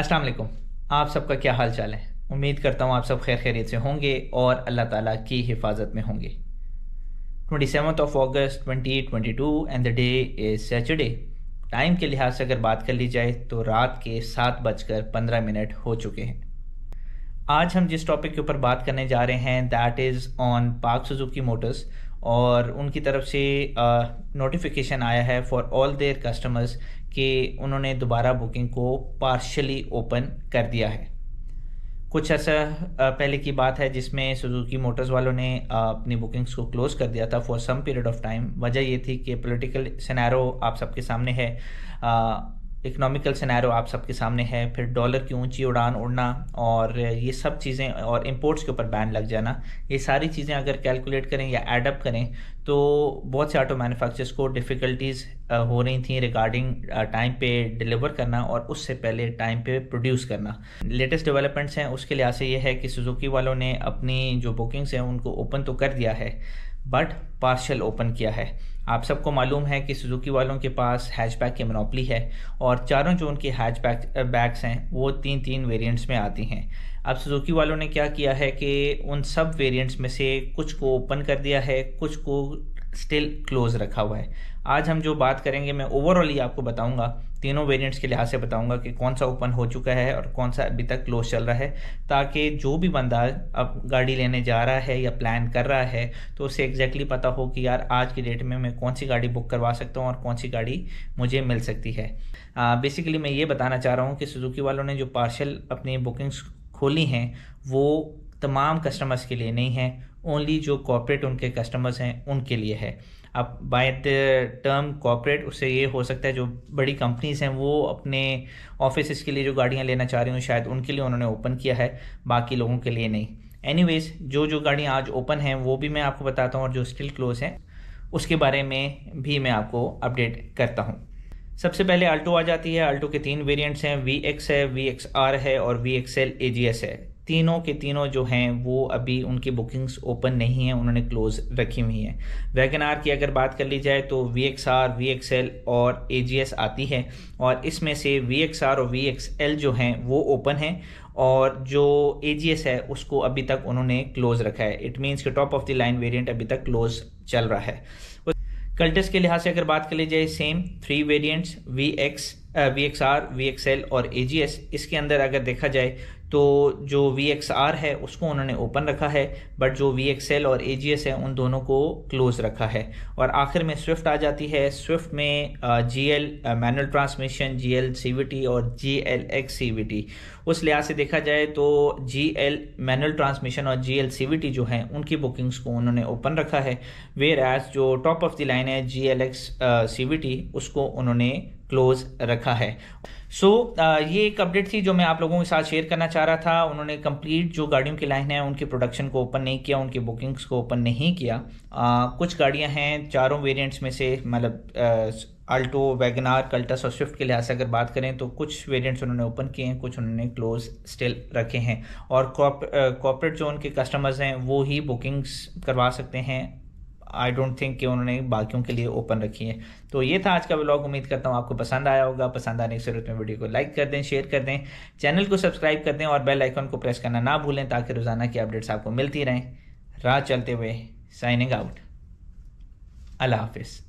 अस्सलाम वालेकुम आप सबका क्या हाल चाल है उम्मीद करता हूँ आप सब खैर खैरियत से होंगे और अल्लाह ताला की हिफाजत में होंगे twenty seven of August twenty twenty two and the day is Saturday time के लिहाज से अगर बात कर ली जाए तो रात के सात बजकर पंद्रह मिनट हो चुके हैं आज हम जिस टॉपिक के ऊपर बात करने जा रहे हैं that is on park Suzuki Motors और उनकी तरफ से नोटिफिकेशन uh, आया है फॉर ऑल देयर कस्टमर्स कि उन्होंने दोबारा बुकिंग को पार्शली ओपन कर दिया है कुछ ऐसा पहले की बात है जिसमें सुजुकी मोटर्स वालों ने अपनी बुकिंग्स को क्लोज़ कर दिया था for some period of time वजह ये थी कि पॉलिटिकल सिनेरो आप सबके सामने है इकोनॉमिकल सिनेरो आप सबके सामने है फिर डॉलर की ऊंची उड़ान उड़ना और ये सब चीज़ें और इंपोर्ट्स के ऊपर बैन लग जाना ये सारी चीज़ें अगर कैलकुलेट करें या एडअप करें तो बहुत से ऑटो मैन्युफैक्चरर्स को डिफ़िकल्टीज़ uh, हो रही थी रिगार्डिंग टाइम पे डिलीवर करना और उससे पहले टाइम पे प्रोड्यूस करना लेटेस्ट डेवलपमेंट्स हैं उसके लिहाज से ये है कि सुजुकी वालों ने अपनी जो बुकिंग्स हैं उनको ओपन तो कर दिया है बट पार्शल ओपन किया है आप सबको मालूम है कि सुजुकी वालों के पास हैचबैक की मनोपली है और चारों जो उनकी हैचबैक बैग्स uh, हैं वो तीन तीन वेरियंट्स में आती हैं अब सुजुकी वालों ने क्या किया है कि उन सब वेरिएंट्स में से कुछ को ओपन कर दिया है कुछ को स्टिल क्लोज रखा हुआ है आज हम जो बात करेंगे मैं ओवरऑल ही आपको बताऊंगा तीनों वेरिएंट्स के लिहाज से बताऊंगा कि कौन सा ओपन हो चुका है और कौन सा अभी तक क्लोज चल रहा है ताकि जो भी बंदा अब गाड़ी लेने जा रहा है या प्लान कर रहा है तो उसे एग्जैक्टली exactly पता हो कि यार आज की डेट में मैं कौन सी गाड़ी बुक करवा सकता हूँ और कौन सी गाड़ी मुझे मिल सकती है बेसिकली मैं ये बताना चाह रहा हूँ कि सुजुकी वालों ने जो पार्शल अपनी बुकिंग्स खोली हैं वो तमाम कस्टमर्स के लिए नहीं है ओनली जो कॉपरेट उनके कस्टमर्स हैं उनके लिए है अब बाय द टर्म कॉपरेट उससे ये हो सकता है जो बड़ी कंपनीज हैं वो अपने ऑफिस के लिए जो गाड़ियाँ लेना चाह रही हूँ शायद उनके लिए उन्होंने ओपन किया है बाकी लोगों के लिए नहीं एनी जो जो गाड़ियाँ आज ओपन हैं वो भी मैं आपको बताता हूँ और जो स्टिल क्लोज हैं उसके बारे में भी मैं आपको अपडेट करता हूँ सबसे पहले अल्टो आ जाती है अल्टो के तीन वेरिएंट्स हैं वी एक्स है वी एक्स आर है और V X L A G S है तीनों के तीनों जो हैं वो अभी उनकी बुकिंग्स ओपन नहीं हैं उन्होंने क्लोज रखी हुई हैं वैगन आर की अगर बात कर ली जाए तो V X R V X L और ए जी एस आती है और इसमें से वी एक्स आर और वी एक्स एल जो हैं वो ओपन हैं और जो ए जी एस है उसको अभी तक उन्होंने क्लोज रखा है इट मीन्स के top of the line variant अभी तक क्लोज चल रहा है कल्टेस के लिहाज से अगर बात कर ली जाए same three variants V X V X R V X L और ए जी एस इसके अंदर अगर देखा जाए तो जो वी एक्स आर है उसको उन्होंने ओपन रखा है बट जो वी एक्स एल और ए जी एस है उन दोनों को क्लोज रखा है और आखिर में स्विफ्ट आ जाती है स्विफ्ट में G L manual transmission G L C V T और G L X C V T उस लिहाज से देखा जाए तो जी एल मैनुअल ट्रांसमिशन और G L C V T जो हैं उनकी बुकिंग्स को उन्होंने ओपन रखा है वेर एज जो टॉप ऑफ द लाइन है G L X C V T उसको उन्होंने क्लोज रखा है सो so, ये एक अपडेट थी जो मैं आप लोगों के साथ शेयर करना चाह रहा था उन्होंने कंप्लीट जो गाड़ियों की लाइन है उनकी प्रोडक्शन को ओपन नहीं किया उनकी बुकिंग्स को ओपन नहीं किया आ, कुछ गाड़ियां हैं चारों वेरिएंट्स में से मतलब अल्टो वैगनार कल्टस और स्विफ्ट के लिहाज से अगर बात करें तो कुछ वेरिएंट्स उन्होंने ओपन किए हैं कुछ उन्होंने क्लोज स्टिल रखे हैं और कॉपरेट जो उनके कस्टमर्स हैं वो ही बुकिंग्स करवा सकते हैं आई डोंट थिंक कि उन्होंने बाकियों के लिए ओपन रखी है तो ये था आज का ब्लॉग उम्मीद करता हूँ आपको पसंद आया होगा पसंद आने की जरूरत में वीडियो को लाइक कर दें शेयर कर दें चैनल को सब्सक्राइब कर दें और बेल आइकन को प्रेस करना ना भूलें ताकि रोज़ाना की अपडेट्स आपको मिलती रहें राह चलते हुए साइनिंग आउट अल्लाह हाफिज़